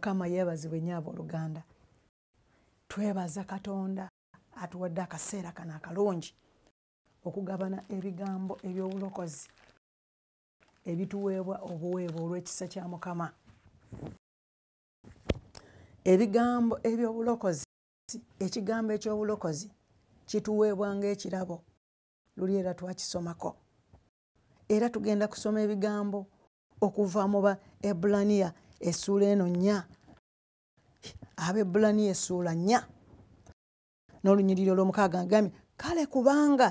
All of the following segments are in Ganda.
mukama yeebazibwa enyaaba oluganda twebaza katonda atuwadde akaseera kano akalungi okugabana ebigambo ebyobulokozi ebituweebwa obuweebwa olw'ekisa kya mukama ebigambo ebyobulokozi ekigambo ekyobulokozi kituweebwa ngaekirabo luli era twakisomako era tugenda kusoma ebigambo okuva mu ba ebulaniya esuula eno nnya abebulaniya esuula nnya n'olunyiriro olwomukaaga agambye kale kubanga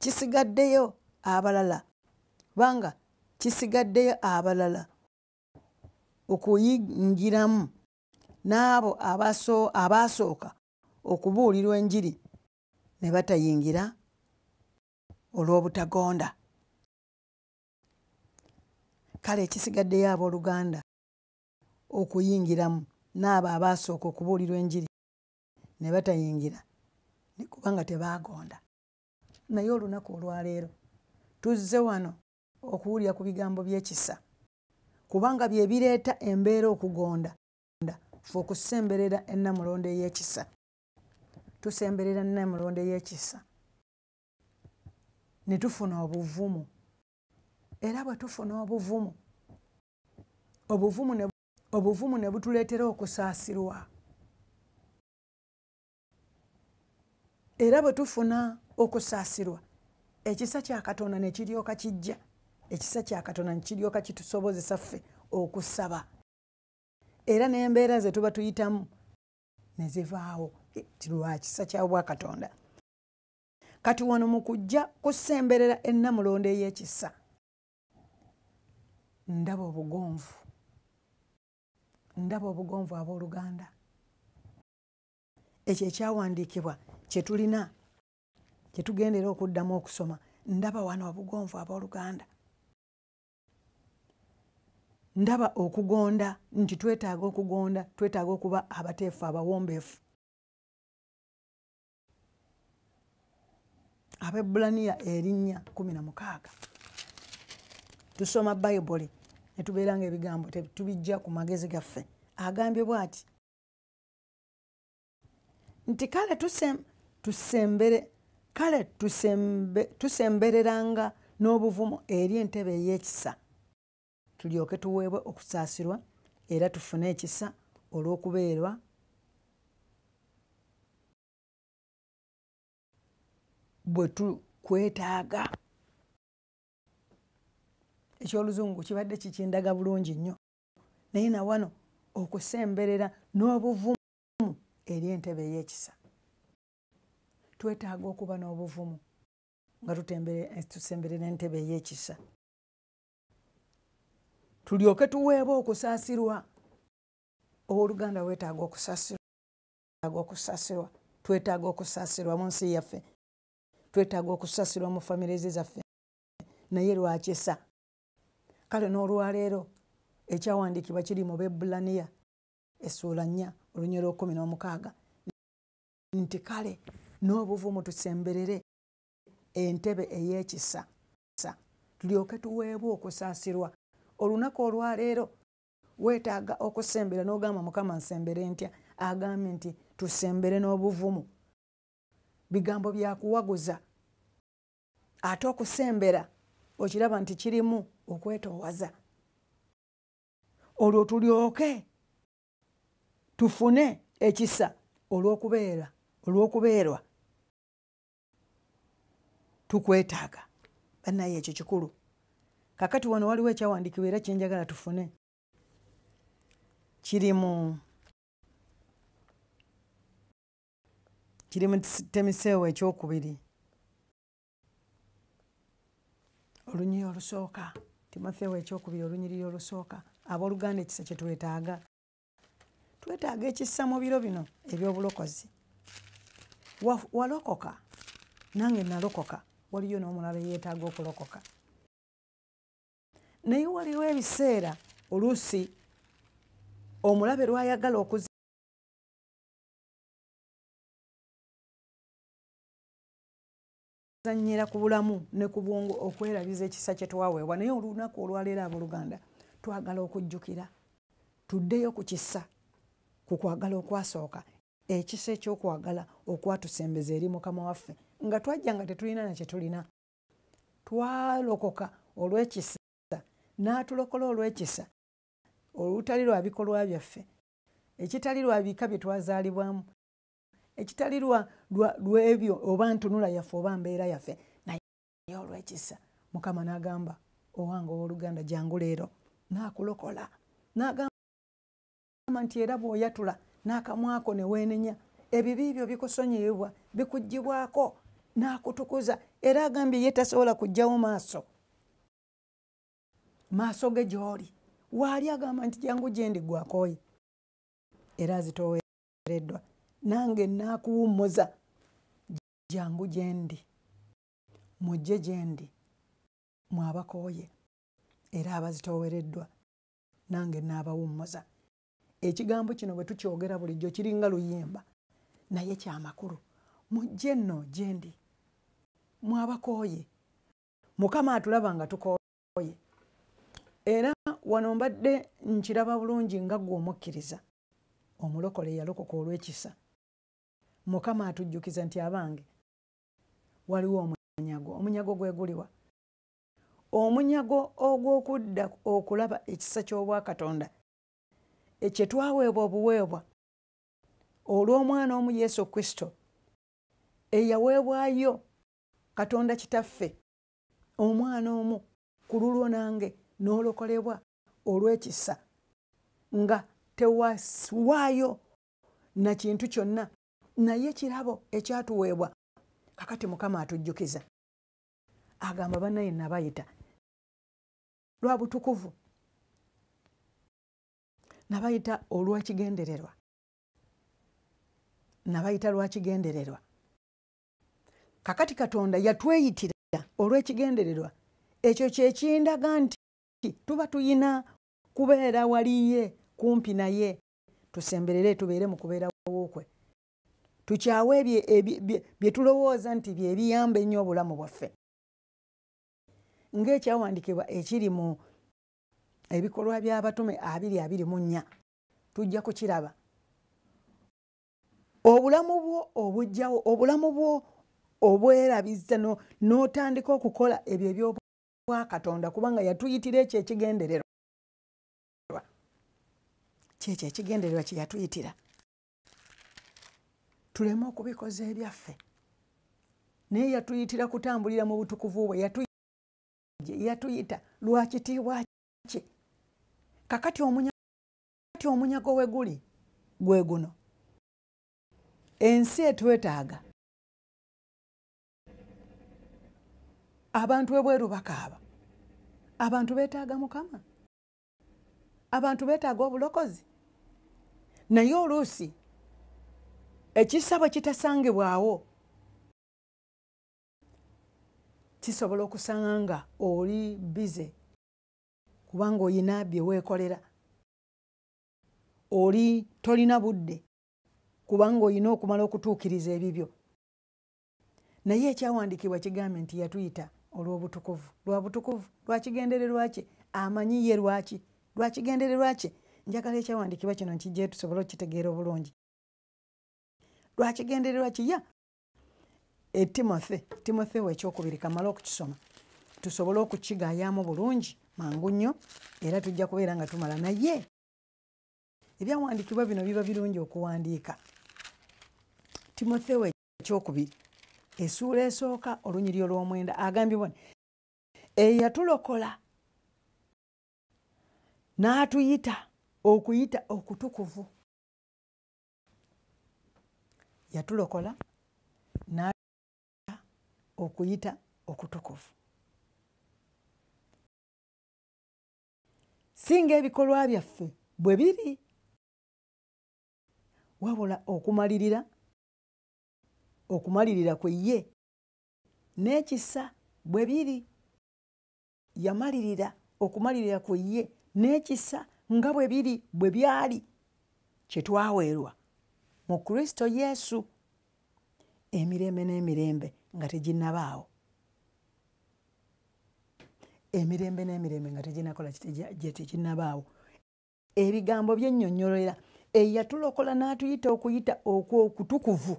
kisigaddeyo abalala kubanga kisigaddeyo abalala okuyingiramu n'abo abasooka okubuulirwa enjiri ne batayingira olw'obutagonda kale ekisigaddeyo abooluganda okuyingiramu n'abo abaasooka okubuulirwa enjiri ne batayingira kubanga tebaagonda naye olunaku olwaleero tuzze wano okuwulira ku bigambo by'ekisa kubanga bye bireeta embeera okugonda fe okusemberera ennamulonda ey'ekisa tusemberera ennamulonda ey'ekisa ne tufuna obuvumu era bwe tufuna obuvumu obuvumu ne butuleetera okusaasirwa era bwe tufuna okusaasirwa ekisa kyakatonda nekiryoka kijja ekisa kyakatonda nekiryoka kitusobozesa ffe okusaba era nembeera ze tuba tuyitamu nezivaawo lwakisa kyabwakatonda kati wano mukujja kusemberera enamulonda ey'ekisa ndaba obugonvu ndaba obugonvu abooluganda ekyo ekyawandiikibwa kyetulina kyetugenda era okuddamu okusoma ndaba wano obugonvu abooluganda ndaba okugonda nti twetaaga okugonda twetaaga okuba abateefu abawombeefu abebulaniya erinnya kumi na mukaaga tusoma bayibuli netubeera nga ebigambo tetubijja ku magezi gaffe agambye bwati nti kale tusembere kale tusembereranga n'obuvumu eri entebe ey'ekisa tulyoke tuweebwe okusaasirwa era tufune ekisa olw'okubeerwa bwe tukwetaaga ekyoluzungu kibadde kikindaga bulungi nnyo naye nawano okusemberera n'obuvumu eri entebe eyekisa twetaaga okuba n'obuvumu nga tusemberera entebe eyekisa tulyoke tuweebe okusaasirwa owooluganda wetaaga okusasirwa okusasirwa twetaaga okusasirwa mu nsi yaffe twetaaga okusasirwa mu famire ze zaffe naye lwakisa kale n'olwaleero ekyawandiikibwa kiri mu bebulaniya essuula nnya olunya lw'okumi n'omukaaga nti kale n'obuvumu tusemberere entebe ey'ekisa tulyoke tuweebwa okusaasirwa olunaku olwaleero weetaaga okusembera n'ogamba mukama nsembere ntya agambye nti tusembere n'obuvumu bigambo byakuwaguza ate okusembera okiraba nti kirimu okwetoowaza olwo tulyoke tufune ekisa olwokubeera olw'okubeerwa tukwetaaga bannaye ekyo kikulu kakati wano waliwo ekyawandiikibwa era kyenjagala tufune kiri mu kiri mu temiseewo ekyokubiri olunyi olusooka timotheo ekyokubiri olunyiriri olusooka abooluganda ekisa kye twetaaga twetaaga ekisa mu biro bino ebyobulokozi walokoka nange nalokoka waliyo n'omulala eyeetaaga okulokoka naye waliwo ebiseera oluusi omulabe lwayagala okuz zanyira ku bulamu ne ku bwongo okwerabiza ekisa kye twaweebwa naye olunaku olwaleero abooluganda twagala okujjukira tuddeyo ku kisa ku kwagala okwasooka ekisa ekyokwagala okwatusembeza eri mukama waffe nga twajja nga tetulina nakyetulina twalokoka olwekisa n'atulokola olwekisa olutali lwa bikolwa byaffe ekitali lwa biika bye twazaalibwamu ekitali lwebyo oba ntunula yaffe oba mbeera yaffe naye olwekisa mukama nagamba owange owoluganda jangu leero nakulokola nagamba nti era bwoyatula nakamwako newenenya ebibibyo bikusonyiibwa bikugibwako nakutukuza era agambye ye tasobola kugjawo maaso maaso ge gyoli waali agamba nti jangu gyendigwakoye era azitowereddwa nange nakuwumuza jangu gyendi mujje gyendi mwabakooye era abazitowereddwa nange nabawumuza ekigambo kino bwe tukyogera bulijjo kiringa luyimba naye kyamakulu mujje nno gyendi mwabakooye mukama atulaba nga tukooye era wano mbadde nkiraba bulungi nga gwe omukkiriza omulokole yalokoka olwekisa mukama atujjukiza nti abange waliwo omunyago omunyago gweguliwa omunyago ogw'okudda okulaba ekisa ky'obwakatonda e kyetwaweebwa obuweebwa olw'omwana omu yesu kristo eyaweebwayo katonda kitaffe omwana omu ku lulwo nange n'olokolebwa olw'ekisa nga tewawaayo na kintu kyonna naye kirabo ekyatuweebwa kakati mukama atujjukiza agamba banaye nabayita lwa butukuvu nabayita olwakigendererwa nabayita lwakigendererwa kakati katonda yatweyitira olw'ekigendererwa ekyo kyekindaga nti tuba tuyina kubeera waliye kumpi naye tusemberere tubeere mu kubeera wookwe tukyawa eh, bye tulowooza nti byebiyamba ennyo obulamu bwaffe ngaekyawandiikibwa ekiri mu ebikolwa by'abatume 224 tujja kukiraba obulamu bwo obujjawo obulamu bwo obwerabiza n'otandika okukola ebyo ebyobwakatonda kubanga yatuyitira ekyo ekigendererwa kyekyo ekigendererwa kye yatuyitira tuleme okubikoza ebyaffe naye yatuyitira kutambulira mu butukuvu bwe yatuyita lwakitiibwakye kakati ti omunyago we guli gwe guno ensi etwetaaga abantu ebweru bakaaba abantu beetaaga mukama abantu beetaaga obulokozi naye oluusi ekisa bwe kitasangibwawo kisobola okusanga nga oli bize kubanga oyina byeweekolera oli tolina budde kubanga oyina okumala okutuukiriza ebibyo naye ekyawandiikibwa kigambe nti yatuyita olwobutukuvu lwabutukuvu lwakigendererwaki amanyiye lwaki lwakigendererwaki njagala ekyawandiikibwa kino nkijje tusobole okukitegeera obulungi lwakigendererwa kiya etimothe timothe wekyokubiri kamale okukisoma tusobole okukigayamu bulungi mangu nnyo era tujja kubeera nga tumala naye ebyawandiikibwa bino biba birungi okuwandiika timotheo ekyokubiri esuula esooka olunyiri olwomwenda agambibwa ni eyatulokola n'atuyita okuyita okutukuvu yatulokola okuyita okutukuvu singa ebikolwa byaffe bwe biri wabula okumalirira okumalirira kwe ye n'ekisa bwe biri yamalirira okumalirira kwe ye n'ekisa nga bwe biri bwe byali kye twaweerwa mu kristo yesu emirembe n'emirembe nga teginabaawo emirembe n'emirembe nga teginakola tekinabaawo ebigambo byennyonnyolera eyatulokola n'atuyita okuyita okwokutukuvu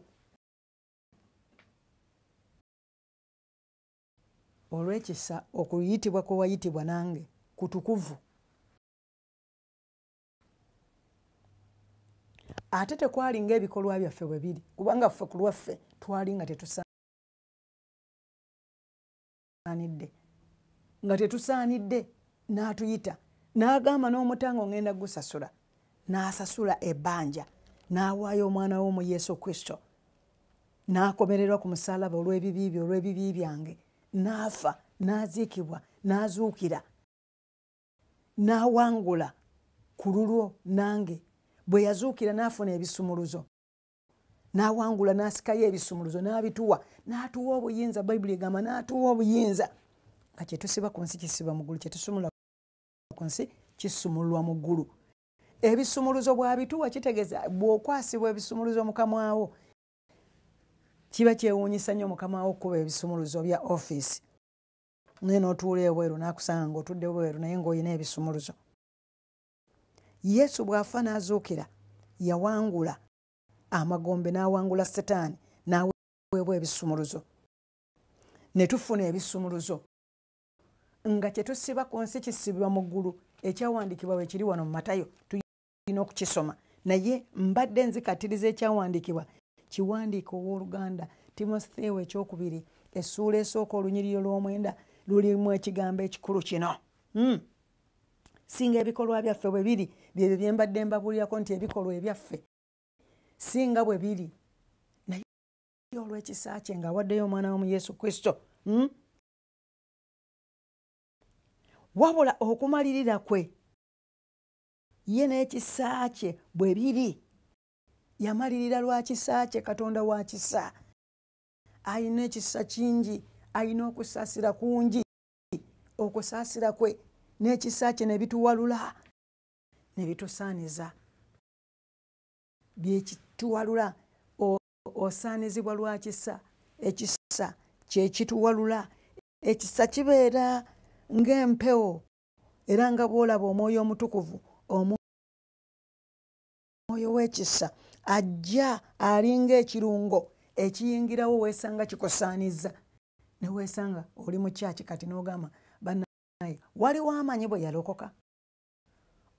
olwekisa okuyitibwa kwewayitibwa nange kutukuvu ate tekwali nga ebikolwa byaffe bwe biri kubanga ffe ku lwaffe twali nga tetusaanidde nga tetusaanidde n'atuyita n'agamba n'omutango ngenda gusasula n'asasula ebbanja n'awaayo omwana w'omu yesu kristo n'akomererwa ku musalaba olw'ebibibyo olw'ebibi byange n'afa n'aziikibwa n'azuukira n'awangula ku lulwo nange bwe yazuukira n'afuna ebisumuluzo n'awangula n'asikayo ebisumuluzo n'abituwa n'atuwa obuyinza bayibuli egamba n'atuwa obuyinza nga kyetusiba ku nsi kisiba muggulu kyetusumula ku nsi kisumululwa mu ggulu ebisumuluzo bwabituwa kitegeeza bw'okwasibwa ebisumuluzo mukamawo kiba kyewuunyisa nnyo mukamawo okkuba ebisumuluzo bya offisi naye n'otuula ebweru n'akusanga ng'otudde bweru naye ng'olina ebisumuluzo yesu bwafa n'azuukira yawangula amagombe n'awangula setaani n'aweebwa ebisumuluzo ne tufuna ebisumuluzo nga kyetusiba ku nsi kisibibwa mu ggulu ekyawandiikibwa bwe kiri wano mu matayo tulina okukisoma naye mbadde nzikatiriza ekyawandiikibwa kiwandiika ow'oluganda timotheewo ekyokubiri essuula esooka olunyiriro lw'omwenda lulimu ekigambo ekikulu kino mm. singa ebikolwa byaffe bwe biri byebyo byembadde mbabuulirako nti ebikolwa ebyaffe singa bwe biri naye olwekisa kye ngaawaddeyo omwana wamu yesu kristo hmm? wabula okumalirira kwe ye n'ekisa kye bwe biri yamalirira lwakisa kye katonda wa kisa alina ekisa kingi alina okusaasira kungi okusaasira kwe n'ekisa kye nebituwalula nebitusaaniza byekituwalula osaanizibwa lwakisa ekisa kyekituwalula ekisa kibeera ng'empewo era nga bwolaba omwoyo omutukuvu omwoyo w'ekisa ajja alinga ekirungo ekiyingirawo weesanga kikusaaniza neweesanga oli mukyaki kati n'ogamba waliwo amanyi bwe yalokoka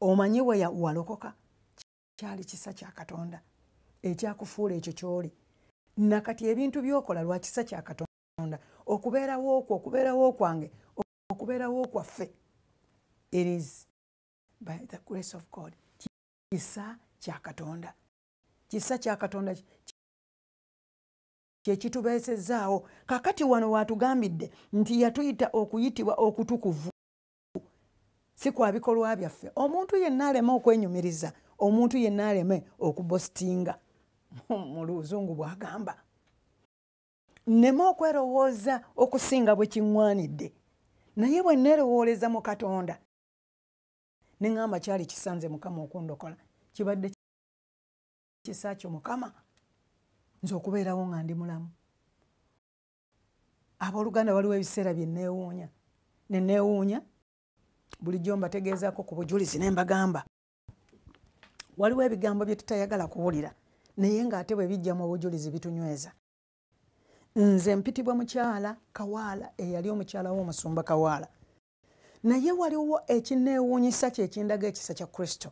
omanyi bwe walokoka kyali kisa kya katonda ekyakufuula ekyo kyoli nakati ebintu byokola lwa kisa kya katonda okubeerawo okwo okubeerawo okwange okubeerawo okwaffe itis by the grace of god kisa kya katonda kisa kya katonda kyekitubeesezaawo kakati wano watugambidde nti yatuyita okuyitibwa okutukuvu si kwa bikolwa byaffe omuntu yenna aleme okwenyumiriza omuntu yenna aleme okubostinga mu luzungu bwagamba nneme okwerowooza okusinga bwe kiŋŋwanidde naye bwe neerowooleza mu katonda ne ŋŋamba kyali kisanze mukama okundokola kibadde kisa kyo mukama nze okubeerawo nga ndi mulamu abooluganda waliwo ebiseera bye neewuunya ne neewuunya bulijjo mbategeezaako ku bujulizi ne mbagamba waliwo ebigambo bye tutayagala kuwulira naye ng'ate bwe bijja mu bujulizi bitunyweza nze mpitibwa mukyala kawaala eyali omukyala w'omusumba kawaala naye waliwo ekineewuunyisa kyekindaga ekisa kya kristo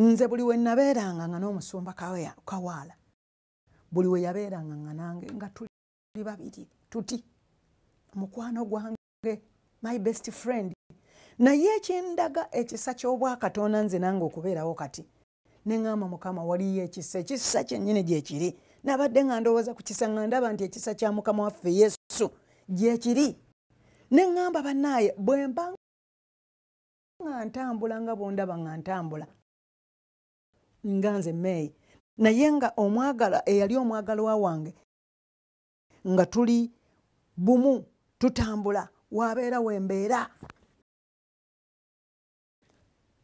nze buli wenabeeranga nga n'omusumba kawaala buli we yabeeranga nga nange nga tuli babiri tuti mukwano gwange my best friend naye ekindaga ekisa ky'obwakatonda nze nange okubeerawo kati neŋama mukama waliyo ekisa ekisa kyennyini gyekiri nabadde nga ndowooza ku kisa nga ndaba nti ekisa kya mukama waffe yesu gyekiri neŋamba banaaye bwemba nga ntambula nga bondaba nga ntambula nga nze meyi naye nga omwagala eyali omwagalwa wange nga tuli bumu tutambula wabeera wembeera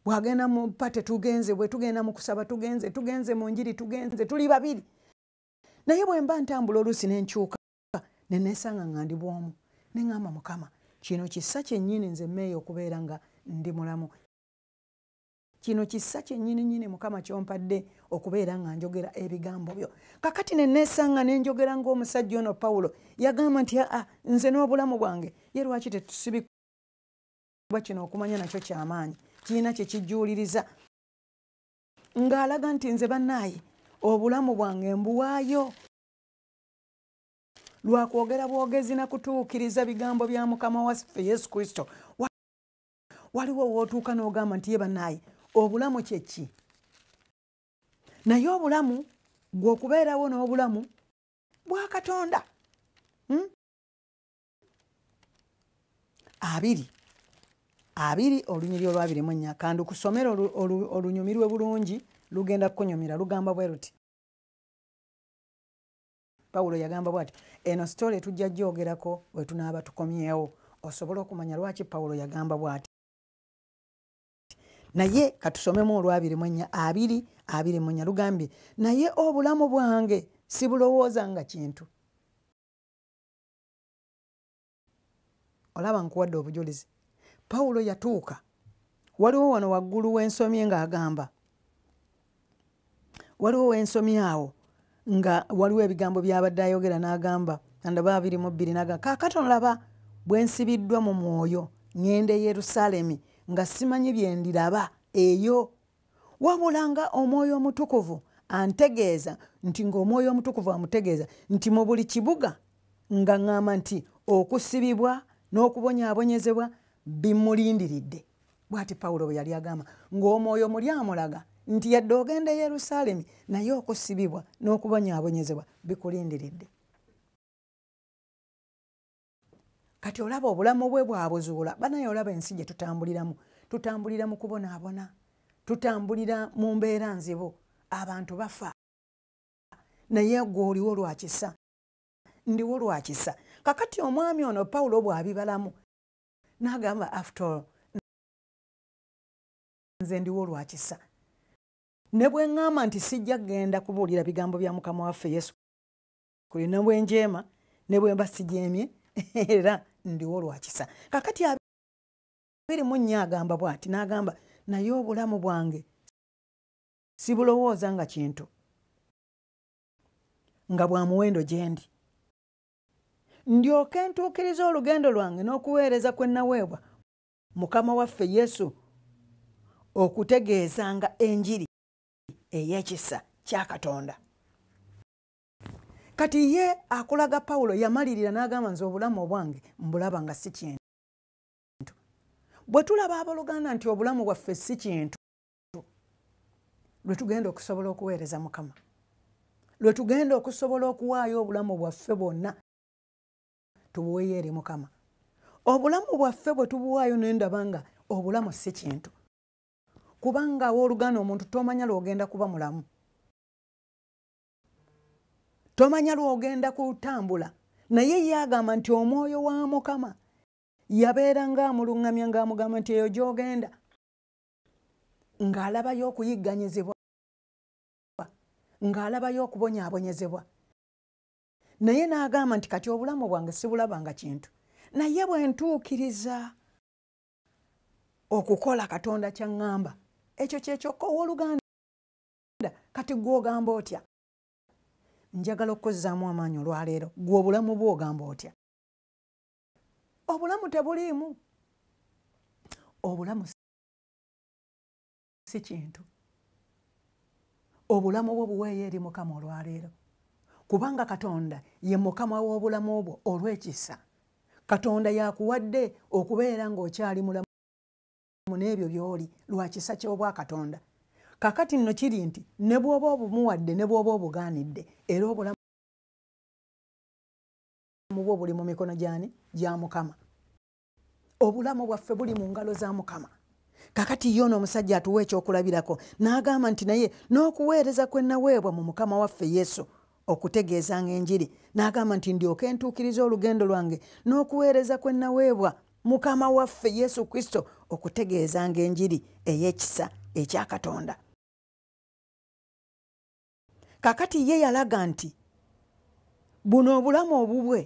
bwagenda mu pate tugenze bwe tugenda mu kusaba tugenze tugenze mu njiri tugenze tuli babiri naye bwe mba ntambula oluusi ne nkyuka ne neesanga nga ndi bwomu ne ŋŋamba mukama kino kisa kyennyini nze meeyi okubeera nga ndi mulamu kino kisa kyenyininyini mukama kyompadde okubeera nga njogera ebigambo byo kakati neneesanga nenjogera ngaomusajja ono pawulo yagamba nti aa nze n'obulamu bwange ye lwaki tetusibikba kino okumanya nakyo kyamaanyi kirina kyekijuliriza ng'alaga nti nze bannaayi obulamu bwange mbuwaayo lwakwogera bwogezi na kutuukiriza bigambo bya mukama waffe yesu kristo waliwo wootuuka n'ogamba nti ye bannaayi obulamu kyeki naye obulamu gwe okubeerawo n'obulamu bwa katonda hmm? abiri abiri olunyiri olwabiri munya kandi kusomera olunyumirwe bulungi lugenda kukunyumira lugamba bwe ruti pawulo yagamba bw ati eno sitoola tujja jyogerako bwe tunaaba tukomyewo osobole okumanya lwaki pawulo yagamba bw ati naye katusomemu olwabiri mwenya abiri abiri munya lugambye naye obulamu bwange sibulowooza nga kintu olaba nkuwadde obujulizi pawulo yatuuka waliwo wano waggulu wensomye ngaagamba waliwo wensomye awo nga waliwo ebigambo byabadde ayogera n'agamba andabaabiri mu bbiri naga kaakatonolaba bwensibiddwa mu mwoyo ngenda e yerusaalemi nga simanyi bye ndiraba eyo wabula nga omwoyo omutukuvu antegeeza nti ngaomwoyo omutukuvu amutegeeza nti mu buli kibuga nga ŋŋamba nti okusibibwa n'okubonyaabonyezebwa bimulindiridde bwati pawulo bwe yali agamba ng'omwoyo muli amulaga nti yadde ogenda e yerusaalemi naye okusibibwa n'okubonyaabonyezebwa bikulindiridde kati olaba obulamu bwe bwabuzuula banaye olaba ensi gye tutambuliramu tutambulira mu kubonaabona tutambulira mu mbeera nzibu abantu bafa naye gwe oliwo lwakisa ndiwo lwakisa kakati omwami ono pawulo bwabibalamu nagamba aftl nze ndiwo lwakisa ne bwe ŋŋamba nti sijja kgenda kubuulira bigambo bya mukama waffe yesu kuli ne bwe njeema ne bwe mba sijeemye era ndiwo lwakisa kakati abiri mu nnya agamba bwati n'agamba naye obulamu bwange sibulowooza nga kintu nga bwa muwendo gye ndi ndyoke ntuukiriza olugendo lwange n'okuweereza kwe naweebwa mukama waffe yesu okutegeezanga enjiri ey'ekisa kya katonda kati ye akulaga pawulo yamalirira n'agamba nze obulamu obwange mbulaba nga si kintu bwe tulaba abooluganda nti obulamu bwaffe si kintu lwe tugenda okusobola okuweereza mukama lwe tugenda okusobola okuwaayo obulamu bwaffe bwonna tubuweye eri mukama obulamu bwaffe bwe tubuwaayo nendaba nga obulamu si kintu kubanga awooluganda omuntu tomanya lwogenda kuba mulamu tomanya lwogenda kutambula naye yagamba nti omwoyo wa mukama yabeera ngaamuluŋgamya ngaamugamba nti eyo gyogenda ng'alabayo okuyigganyizibwa ng'alabayo okubonyaabonyezebwa naye n'agamba nti kati obulamu bwange sibulabanga kintu naye bwe ntuukiriza okukola katonda kyaŋŋamba ekyo kyekyokka owooluganda kati gwogamba otya njagala okukozezaamu amaanyi olwaleero gwe obulamu bwo ogamba otya obulamu tebuliimu obulamu si kintu obulamu bwo buweeyo eri mukama olwaleero kubanga katonda ye mukama w'obulamu obwo olw'ekisa katonda yakuwadde okubeera ng'okyali mulamu n'ebyo by'oli lwakisa ky'obwa katonda kakati nno kiri nti ne bwoba obumuwadde ne bwoba obuganidde era obulamu bwe obuli mu mikono gyani gya mukama obulamu bwaffe buli mu ngalo za mukama kakati yo n'omusajja atuwa ekyokulabirako n'agamba nti naye n'okuweereza kwennaweebwa mu mukama waffe yesu okutegeezanga enjiri n'agamba nti ndyoke ntuukiriza olugendo lwange n'okuweereza kwennaweebwa mukama waffe yesu kristo okutegeezanga enjiri ey'ekisa ekya katonda kakati ye yalaga nti buno obulamu obubwe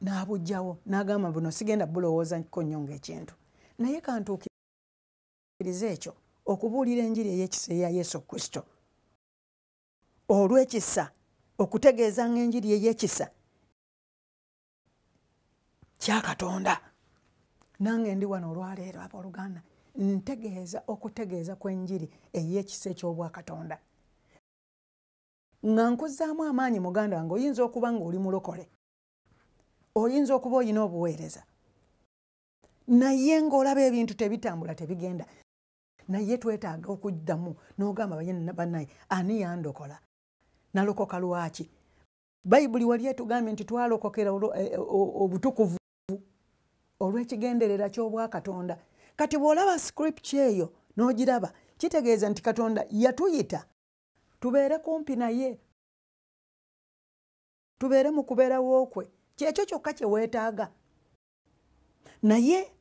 nabugjawo nagamba buno sigenda bulowooza ko nnyo ngaekintu naye kantukiriza ekyo okubuulira enjiri ey'ekisa eya yesu kristo olwekisa okutegeeza nga enjiri ey'ekisa kyakatonda nange ndi wano olwaleero abooluganda ntegeeza okutegeeza kw'enjiri ey'ekisa eky'obwakatonda nga nkuzaamu amaanyi muganda wange oyinza okuba nga oli mulokole oyinza okuba olina obuweereza naye ngaolaba ebintu tebitambula tebigenda naye twetaaga okuddamu n'ogamba banaye ani yandokola nalokoka lwaki bayibuli wali etugambye nti twalokokera e, obutukuvu olw'ekigenderera ky'obwakatonda kati bw'olaba sikripiti eyo n'ogiraba kitegeeza nti katonda yatuyita tubeere kumpi naye tubeere mu kubeerawookwe kyekyo kyokka kye weetaaga naye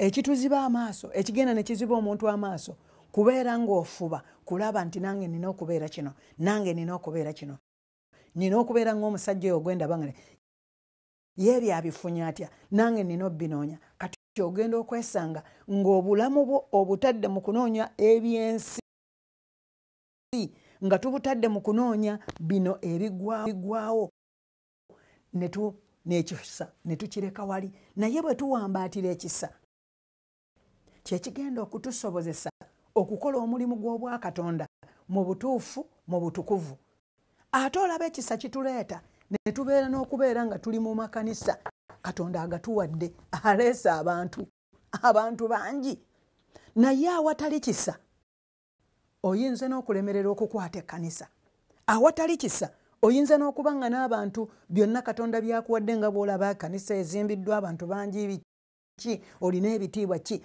ekituziba amaaso ekigenda ne kiziba omuntu amaaso kubeera ng'ofuba kulaba nti nange nina okubeera kino nange nina okubeera kino nina okubeera ngaomusajja oyo ogwendaba nga yeebyo abifunya atya nange nina obbinoonya kati ogenda okwesanga ng'obulamu bwo obutadde mu kunoonya ebyensi nga tubutadde mu kunoonya bino ebigwawo nekisa netukireka wali naye bwe tuwambaatira ekisa kyekigenda okutusobozesa okukola omulimu gw'obwakatonda mu butuufu mu butukuvu ate olaba ekisa kituleeta netubeera n'okubeera nga tuli mu makanisa katonda agatuwadde aleese abantu abantu bangi naye awatali kisa oyinza n'okulemerera okukwata ekkanisa awatali kisa oyinza n'okuba nga n'abantu byonna katonda byakuwadde nga bw'olaba ekkanisa ezimbiddwa abantu bangi ki olina ebitiibwa ki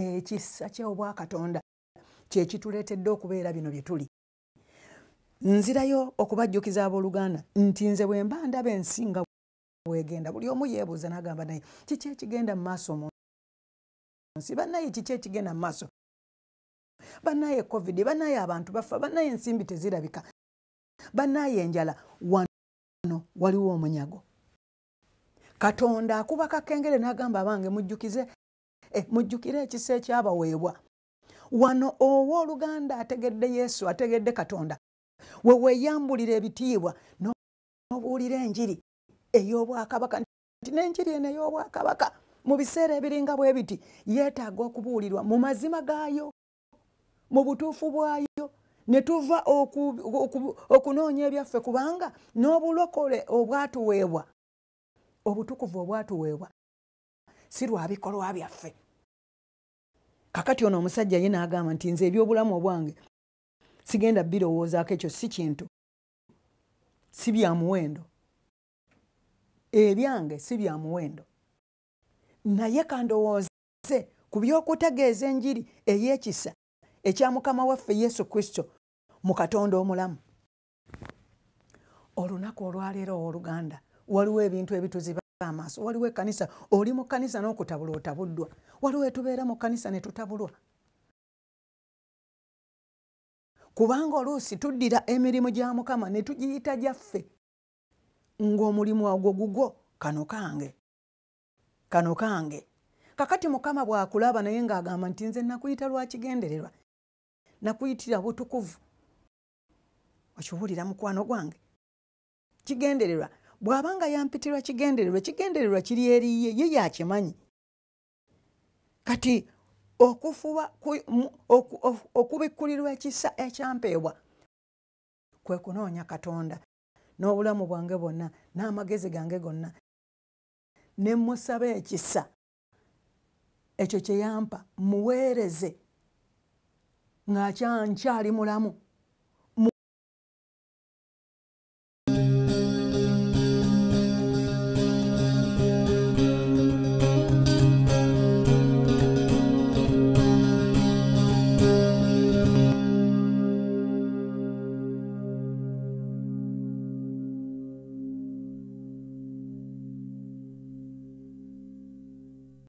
ekisa eh, kyobwakatonda kyekituleetedde okubeera bino bye tuli nzirayo okubajjukiza abooluganda nti nze bwe mba ndaba ensi nga bwegenda buli omu yeebuuza n'agamba naye kiki ekigenda mu maaso mu nsi bannaye kiki ekigenda mu maaso banaye covid banaye abantu bafa banaye ensimbi tezirabika banaye enjala wano waliwo omunyago katonda akuba kakengere n'agamba abange mujjukize eh, mujjukire ekisa ekyabaweebwa wano owooluganda ategedde yesu ategedde katonda weweyambulira ebitiibwa nobuulira enjiri ey'obwakabaka nti n'enjiri eno ey'obwakabaka mu biseera ebiringa bwe biti yeetaaga okubuulirwa mu mazima gaayo mu butuufu bwayo ne tuva okunoonya ebyaffe kubanga n'obulokole obwatuweebwa obutukuvu obwatuweebwa si lwa bikolwa byaffe kakati ono omusajja ye n'agamba nti nze ebyobulamu obwange sigenda birowoozaako ekyo si kintu si bya muwendo ebyange si bya muwendo naye kandowooze ku by'okutegeeza enjiri ey'ekisa ekya mukama waffe yesu kristo mu katonda omulamu olunaku olwaleero owooluganda waliwo ebintu ebituziba amaaso waliwo ekanisa oli mu kanisa n'okutabula otabuddwa waliwo etubeera mu kanisa ne tutabulwa kubanga oluusi tuddira emirimu gya mukama ne tugiyita gyaffe ng'omulimu ogwo gugwo kano kange kano kange kakati mukama bw'akulaba naye ng'agamba nti nze nakuyita lwakigendererwa nakuyitira butukuvu okiwulira mukwano gwange kigendererwa bwabanga yampitirwa kigendererwa ekigendererwa kiri eriye ye yakimanyi kati okufuba okubikkulirwa ekisa ekyampeebwa kwe kunoonya katonda n'obulamu bwange bwonna n'amagezi gange gonna ne musaba ekisa ekyo kye yampa muweereze ng'akyankyali mulamu